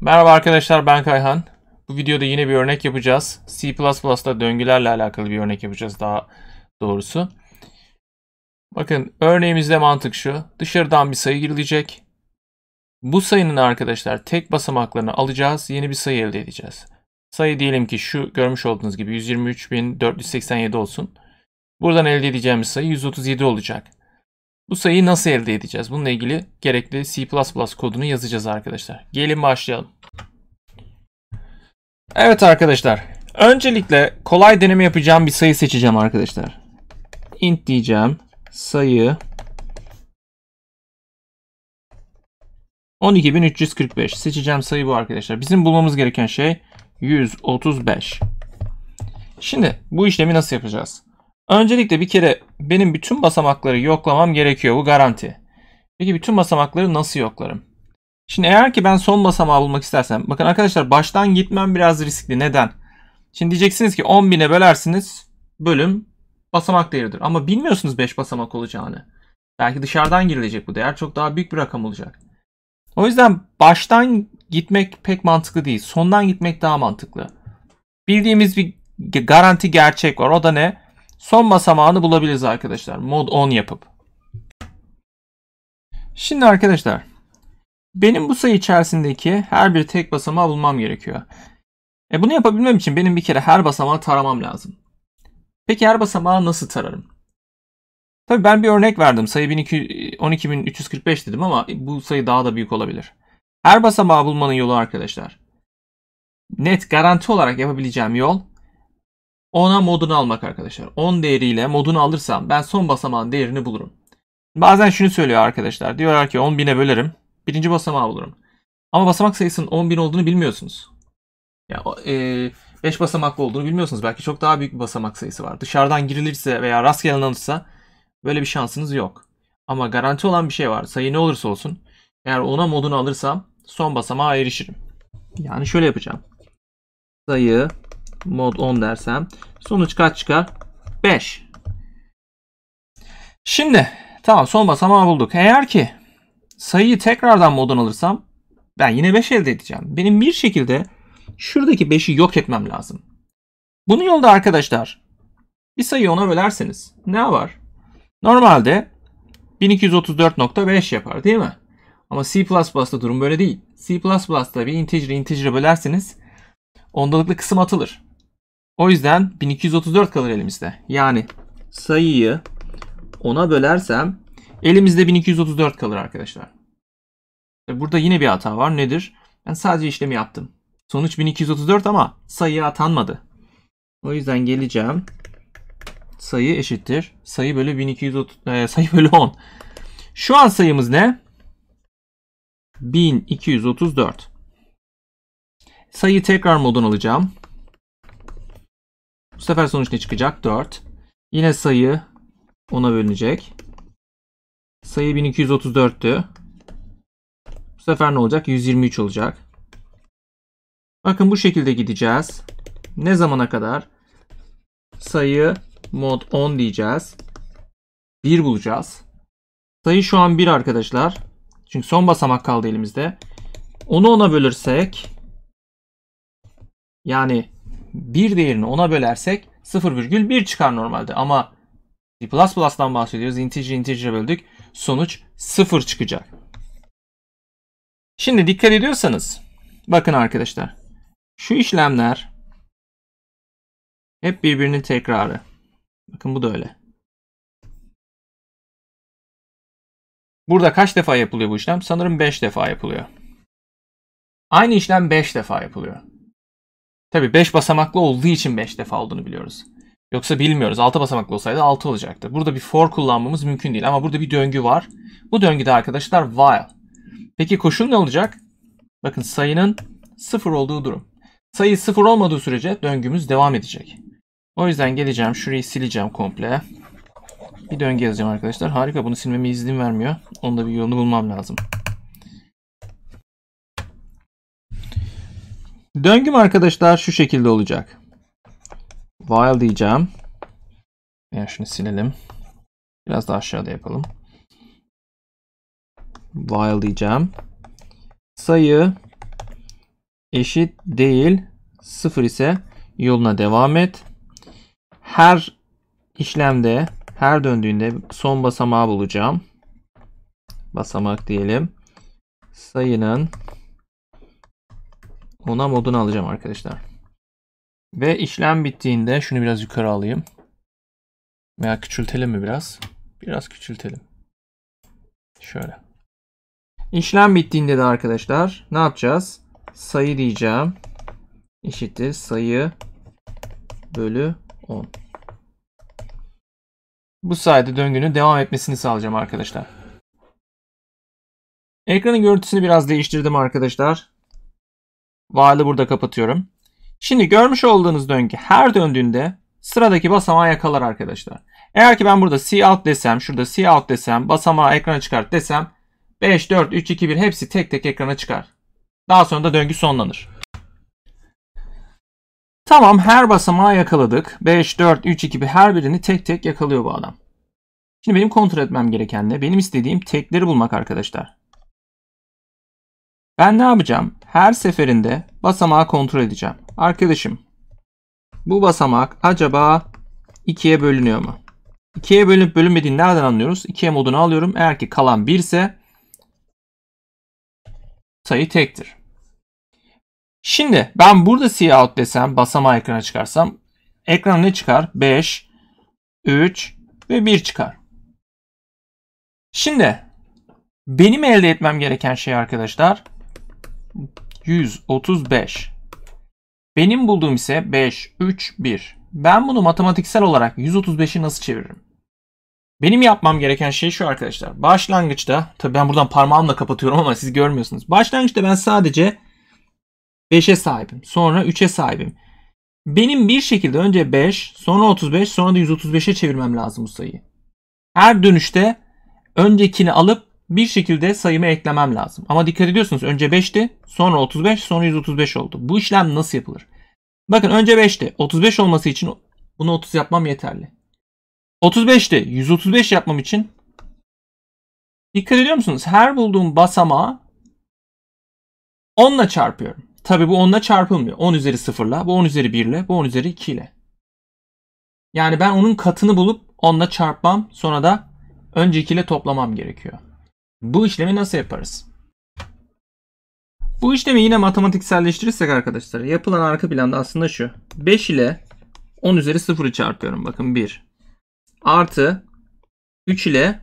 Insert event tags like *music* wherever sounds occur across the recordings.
Merhaba arkadaşlar ben Kayhan. Bu videoda yine bir örnek yapacağız. C++'da döngülerle alakalı bir örnek yapacağız daha doğrusu. Bakın örneğimizde mantık şu. Dışarıdan bir sayı girilecek. Bu sayının arkadaşlar tek basamaklarını alacağız. Yeni bir sayı elde edeceğiz. Sayı diyelim ki şu görmüş olduğunuz gibi 123.487 olsun. Buradan elde edeceğimiz sayı 137 olacak. Bu sayıyı nasıl elde edeceğiz? Bununla ilgili gerekli C++ kodunu yazacağız arkadaşlar. Gelin başlayalım. Evet arkadaşlar. Öncelikle kolay deneme yapacağım bir sayı seçeceğim arkadaşlar. Int diyeceğim. Sayı 12345 seçeceğim sayı bu arkadaşlar. Bizim bulmamız gereken şey 135. Şimdi bu işlemi nasıl yapacağız? Öncelikle bir kere benim bütün basamakları yoklamam gerekiyor. Bu garanti. Peki bütün basamakları nasıl yoklarım? Şimdi eğer ki ben son basamağı bulmak istersem. Bakın arkadaşlar baştan gitmem biraz riskli. Neden? Şimdi diyeceksiniz ki 10.000'e bölersiniz. Bölüm basamak değeridir. Ama bilmiyorsunuz 5 basamak olacağını. Belki dışarıdan girilecek bu değer. Çok daha büyük bir rakam olacak. O yüzden baştan gitmek pek mantıklı değil. Sondan gitmek daha mantıklı. Bildiğimiz bir garanti gerçek var. O da ne? son basamağını bulabiliriz arkadaşlar. Mod 10 yapıp. Şimdi arkadaşlar benim bu sayı içerisindeki her bir tek basamağı bulmam gerekiyor. E bunu yapabilmem için benim bir kere her basamağı taramam lazım. Peki her basamağı nasıl tararım? Tabii ben bir örnek verdim. Sayı 12345 dedim ama bu sayı daha da büyük olabilir. Her basamağı bulmanın yolu arkadaşlar. Net garanti olarak yapabileceğim yol 10'a modunu almak arkadaşlar. 10 değeriyle modunu alırsam ben son basamağın değerini bulurum. Bazen şunu söylüyor arkadaşlar. Diyorlar ki 10.000'e bölerim. Birinci basamağı bulurum. Ama basamak sayısının 10.000 olduğunu bilmiyorsunuz. Ya yani, e, 5 basamaklı olduğunu bilmiyorsunuz. Belki çok daha büyük bir basamak sayısı var. Dışarıdan girilirse veya rastgele alınırsa böyle bir şansınız yok. Ama garanti olan bir şey var. Sayı ne olursa olsun. Eğer ona modunu alırsam son basamağa erişirim. Yani şöyle yapacağım. Sayı mod 10 dersem sonuç kaç çıkar? 5. Şimdi tamam son basamağı bulduk. Eğer ki sayıyı tekrardan modun alırsam ben yine 5 elde edeceğim. Benim bir şekilde şuradaki 5'i yok etmem lazım. Bunun yolda arkadaşlar bir sayıyı ona bölerseniz ne var? Normalde 1234.5 yapar değil mi? Ama C++'da durum böyle değil. C++'da bir integer'i integer'e bölerseniz ondalıklı kısım atılır. O yüzden 1234 kalır elimizde. Yani sayıyı 10'a bölersem elimizde 1234 kalır arkadaşlar. E, burada yine bir hata var. Nedir? Ben sadece işlemi yaptım. Sonuç 1234 ama sayı atanmadı. O yüzden geleceğim. Sayı eşittir. Sayı bölü 1230 e, *laughs* sayı bölü 10. Şu an sayımız ne? 1234. Sayı tekrar modun alacağım. Bu sefer sonuç ne çıkacak? 4. Yine sayı 10'a bölünecek. Sayı 1234'tü. Bu sefer ne olacak? 123 olacak. Bakın bu şekilde gideceğiz. Ne zamana kadar? Sayı mod 10 diyeceğiz. 1 bulacağız. Sayı şu an 1 arkadaşlar. Çünkü son basamak kaldı elimizde. Onu 10'a bölürsek yani bir değerini ona bölersek 0,1 çıkar normalde. Ama C++'dan bahsediyoruz. Integer integer böldük. Sonuç 0 çıkacak. Şimdi dikkat ediyorsanız bakın arkadaşlar. Şu işlemler hep birbirinin tekrarı. Bakın bu da öyle. Burada kaç defa yapılıyor bu işlem? Sanırım 5 defa yapılıyor. Aynı işlem 5 defa yapılıyor. Tabii 5 basamaklı olduğu için 5 defa olduğunu biliyoruz. Yoksa bilmiyoruz. 6 basamaklı olsaydı 6 olacaktı. Burada bir for kullanmamız mümkün değil. Ama burada bir döngü var. Bu döngüde arkadaşlar while. Peki koşul ne olacak? Bakın sayının 0 olduğu durum. Sayı 0 olmadığı sürece döngümüz devam edecek. O yüzden geleceğim. Şurayı sileceğim komple. Bir döngü yazacağım arkadaşlar. Harika bunu silmeme izin vermiyor. Onda bir yolunu bulmam lazım. Döngüm arkadaşlar şu şekilde olacak. While diyeceğim. Yani şunu silelim. Biraz daha aşağıda yapalım. While diyeceğim. Sayı eşit değil. Sıfır ise yoluna devam et. Her işlemde, her döndüğünde son basamağı bulacağım. Basamak diyelim. Sayının ona modunu alacağım arkadaşlar. Ve işlem bittiğinde şunu biraz yukarı alayım. Veya küçültelim mi biraz? Biraz küçültelim. Şöyle. İşlem bittiğinde de arkadaşlar ne yapacağız? Sayı diyeceğim. Eşittir sayı bölü 10. Bu sayede döngünün devam etmesini sağlayacağım arkadaşlar. Ekranın görüntüsünü biraz değiştirdim arkadaşlar. Vali burada kapatıyorum. Şimdi görmüş olduğunuz döngü her döndüğünde sıradaki basamağı yakalar arkadaşlar. Eğer ki ben burada C out desem, şurada C out desem, basamağı ekrana çıkart desem 5, 4, 3, 2, 1 hepsi tek tek ekrana çıkar. Daha sonra da döngü sonlanır. Tamam her basamağı yakaladık. 5, 4, 3, 2, 1 her birini tek tek yakalıyor bu adam. Şimdi benim kontrol etmem gereken ne? Benim istediğim tekleri bulmak arkadaşlar. Ben ne yapacağım? Her seferinde basamağı kontrol edeceğim. Arkadaşım bu basamak acaba ikiye bölünüyor mu? İkiye bölünüp bölünmediğini nereden anlıyoruz? İkiye modunu alıyorum. Eğer ki kalan 1 ise sayı tektir. Şimdi ben burada out desem basamağı ekrana çıkarsam ekran ne çıkar? 5, 3 ve 1 çıkar. Şimdi benim elde etmem gereken şey arkadaşlar 135. Benim bulduğum ise 5, 3, 1. Ben bunu matematiksel olarak 135'i nasıl çeviririm? Benim yapmam gereken şey şu arkadaşlar. Başlangıçta, tabi ben buradan parmağımla kapatıyorum ama siz görmüyorsunuz. Başlangıçta ben sadece 5'e sahibim. Sonra 3'e sahibim. Benim bir şekilde önce 5, sonra 35, sonra da 135'e çevirmem lazım bu sayıyı. Her dönüşte öncekini alıp bir şekilde sayımı eklemem lazım. Ama dikkat ediyorsunuz önce 5'ti, sonra 35, sonra 135 oldu. Bu işlem nasıl yapılır? Bakın önce 5'ti. 35 olması için bunu 30 yapmam yeterli. 35'ti. 135 yapmam için dikkat ediyor musunuz? Her bulduğum basamağı 10 çarpıyorum. Tabi bu 10 çarpılmıyor. 10 üzeri 0 bu 10 üzeri 1 bu 10 üzeri 2 ile. Yani ben onun katını bulup 10 ile çarpmam sonra da öncekiyle toplamam gerekiyor. Bu işlemi nasıl yaparız? Bu işlemi yine matematikselleştirirsek arkadaşlar yapılan arka planda aslında şu. 5 ile 10 üzeri 0'ı çarpıyorum. Bakın 1. Artı 3 ile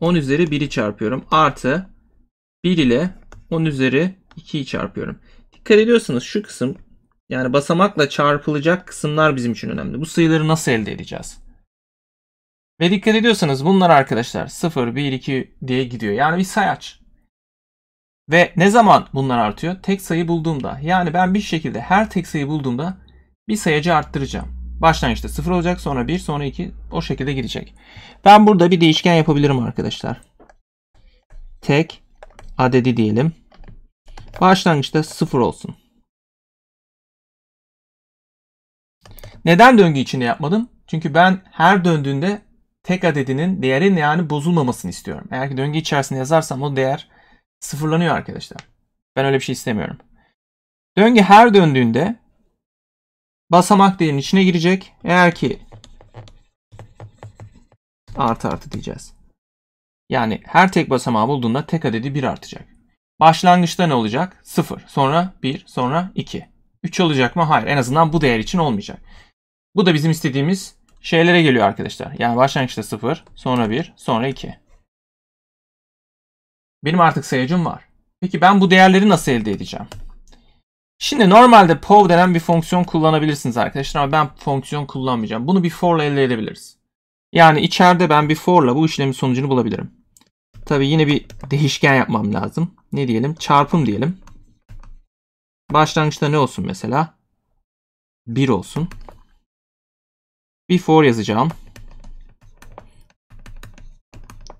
10 üzeri 1'i çarpıyorum. Artı 1 ile 10 üzeri 2'yi çarpıyorum. Dikkat ediyorsunuz, şu kısım yani basamakla çarpılacak kısımlar bizim için önemli. Bu sayıları nasıl elde edeceğiz? Ve dikkat ediyorsanız bunlar arkadaşlar 0, 1, 2 diye gidiyor. Yani bir sayaç. Ve ne zaman bunlar artıyor? Tek sayı bulduğumda. Yani ben bir şekilde her tek sayı bulduğumda bir sayacı arttıracağım. Başlangıçta 0 olacak sonra 1 sonra 2 o şekilde gidecek. Ben burada bir değişken yapabilirim arkadaşlar. Tek adedi diyelim. Başlangıçta 0 olsun. Neden döngü içinde yapmadım? Çünkü ben her döndüğünde tek adedinin değerin yani bozulmamasını istiyorum. Eğer ki döngü içerisinde yazarsam o değer sıfırlanıyor arkadaşlar. Ben öyle bir şey istemiyorum. Döngü her döndüğünde basamak değerinin içine girecek. Eğer ki artı artı diyeceğiz. Yani her tek basamağı bulduğunda tek adedi 1 artacak. Başlangıçta ne olacak? 0, sonra 1, sonra 2. 3 olacak mı? Hayır. En azından bu değer için olmayacak. Bu da bizim istediğimiz şeylere geliyor arkadaşlar. Yani başlangıçta 0, sonra 1, sonra 2. Benim artık sayacım var. Peki ben bu değerleri nasıl elde edeceğim? Şimdi normalde pov denen bir fonksiyon kullanabilirsiniz arkadaşlar ama ben fonksiyon kullanmayacağım. Bunu bir for ile elde edebiliriz. Yani içeride ben bir for ile bu işlemin sonucunu bulabilirim. Tabi yine bir değişken yapmam lazım. Ne diyelim? Çarpım diyelim. Başlangıçta ne olsun mesela? 1 olsun. Before yazacağım.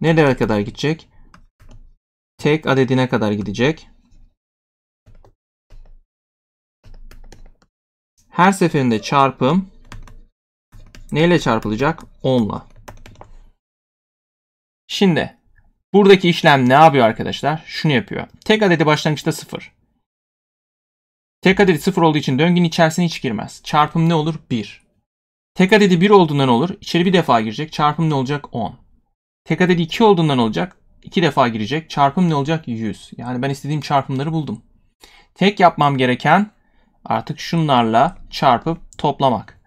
Nelere kadar gidecek? Tek adedine kadar gidecek. Her seferinde çarpım neyle çarpılacak? 10'la. Şimdi buradaki işlem ne yapıyor arkadaşlar? Şunu yapıyor. Tek adedi başlangıçta 0. Tek adedi 0 olduğu için döngünün içerisine hiç girmez. Çarpım ne olur? 1. Tek adedi 1 olduğunda olur? İçeri bir defa girecek. Çarpım ne olacak? 10. Tek adedi 2 olduğunda olacak? 2 defa girecek. Çarpım ne olacak? 100. Yani ben istediğim çarpımları buldum. Tek yapmam gereken artık şunlarla çarpıp toplamak.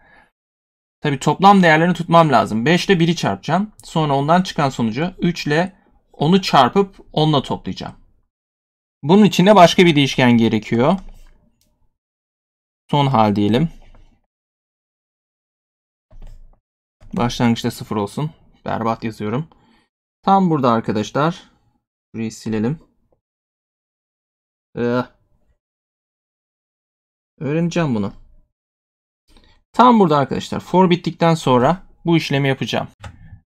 Tabi toplam değerlerini tutmam lazım. 5 ile 1'i çarpacağım. Sonra ondan çıkan sonucu 3 ile 10'u çarpıp 10 toplayacağım. Bunun için de başka bir değişken gerekiyor. Son hal diyelim. Başlangıçta sıfır olsun. Berbat yazıyorum. Tam burada arkadaşlar. Burayı silelim. Ee, öğreneceğim bunu. Tam burada arkadaşlar. For bittikten sonra bu işlemi yapacağım.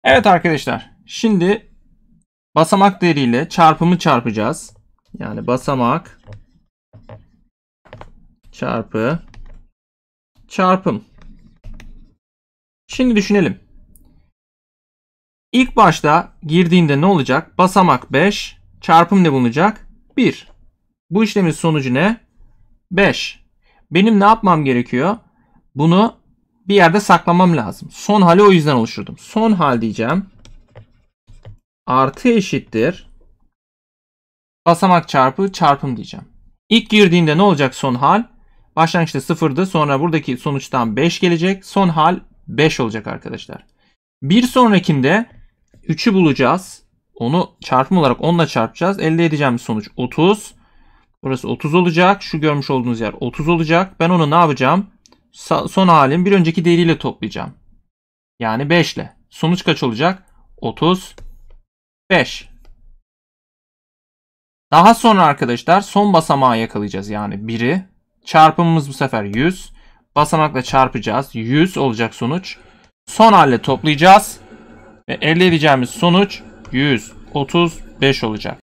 Evet arkadaşlar. Şimdi basamak değeriyle çarpımı çarpacağız. Yani basamak çarpı çarpım. Şimdi düşünelim. İlk başta girdiğinde ne olacak? Basamak 5 çarpım ne bulunacak? 1. Bu işlemin sonucu ne? 5. Benim ne yapmam gerekiyor? Bunu bir yerde saklamam lazım. Son hali o yüzden oluşturdum. Son hal diyeceğim. Artı eşittir. Basamak çarpı çarpım diyeceğim. İlk girdiğinde ne olacak son hal? Başlangıçta sıfırdı. Sonra buradaki sonuçtan 5 gelecek. Son hal 5 olacak arkadaşlar. Bir sonrakinde 3'ü bulacağız. Onu çarpım olarak 10 ile çarpacağız. Elde edeceğimiz sonuç 30. Burası 30 olacak. Şu görmüş olduğunuz yer 30 olacak. Ben onu ne yapacağım? Son halim bir önceki değeriyle toplayacağım. Yani 5 ile. Sonuç kaç olacak? 30 5. Daha sonra arkadaşlar son basamağı yakalayacağız. Yani 1'i. Çarpımımız bu sefer 100. Basamakla çarpacağız. 100 olacak sonuç. Son halde toplayacağız. Ve elde edeceğimiz sonuç 135 olacak.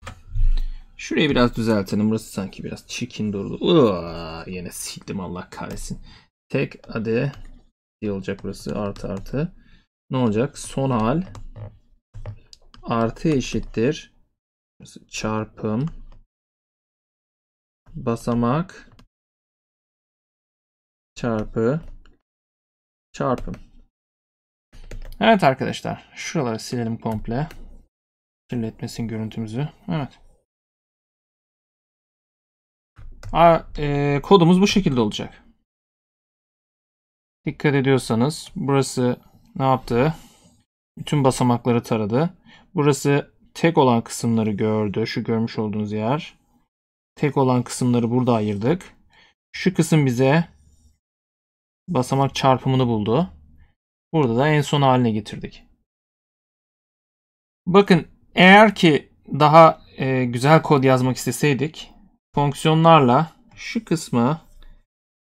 Şurayı biraz düzeltelim. Burası sanki biraz çirkin durdu. yine sildim Allah kahretsin. Tek adı diye olacak burası. Artı artı. Ne olacak? Son hal artı eşittir. Burası çarpım basamak çarpı çarpım. Evet arkadaşlar. Şuraları silelim komple. Kirletmesin görüntümüzü. Evet. A, e, kodumuz bu şekilde olacak. Dikkat ediyorsanız burası ne yaptı? Bütün basamakları taradı. Burası tek olan kısımları gördü. Şu görmüş olduğunuz yer. Tek olan kısımları burada ayırdık. Şu kısım bize basamak çarpımını buldu. Burada da en son haline getirdik. Bakın eğer ki daha e, güzel kod yazmak isteseydik fonksiyonlarla şu kısmı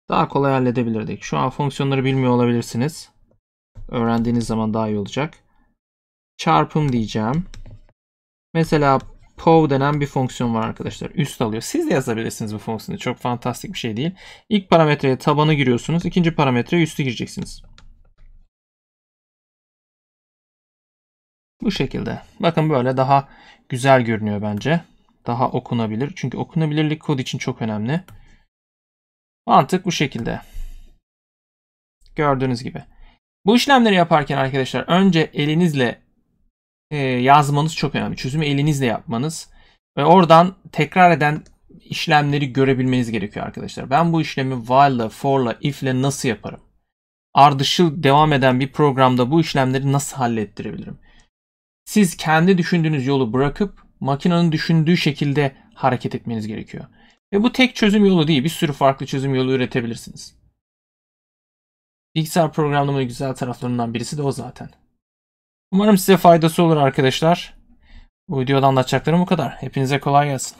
daha kolay halledebilirdik. Şu an fonksiyonları bilmiyor olabilirsiniz. Öğrendiğiniz zaman daha iyi olacak. Çarpım diyeceğim. Mesela POW denen bir fonksiyon var arkadaşlar. Üst alıyor. Siz de yazabilirsiniz bu fonksiyonu. Çok fantastik bir şey değil. İlk parametreye tabanı giriyorsunuz. ikinci parametreye üstü gireceksiniz. Bu şekilde. Bakın böyle daha güzel görünüyor bence. Daha okunabilir. Çünkü okunabilirlik kod için çok önemli. Mantık bu şekilde. Gördüğünüz gibi. Bu işlemleri yaparken arkadaşlar önce elinizle e, yazmanız çok önemli. Çözümü elinizle yapmanız ve oradan tekrar eden işlemleri görebilmeniz gerekiyor arkadaşlar. Ben bu işlemi while'la, for'la, if'le nasıl yaparım? Ardışıl devam eden bir programda bu işlemleri nasıl hallettirebilirim? Siz kendi düşündüğünüz yolu bırakıp makinenin düşündüğü şekilde hareket etmeniz gerekiyor. Ve bu tek çözüm yolu değil. Bir sürü farklı çözüm yolu üretebilirsiniz. Bilgisayar programlamanın güzel taraflarından birisi de o zaten. Umarım size faydası olur arkadaşlar. Bu videoda anlatacaklarım bu kadar. Hepinize kolay gelsin.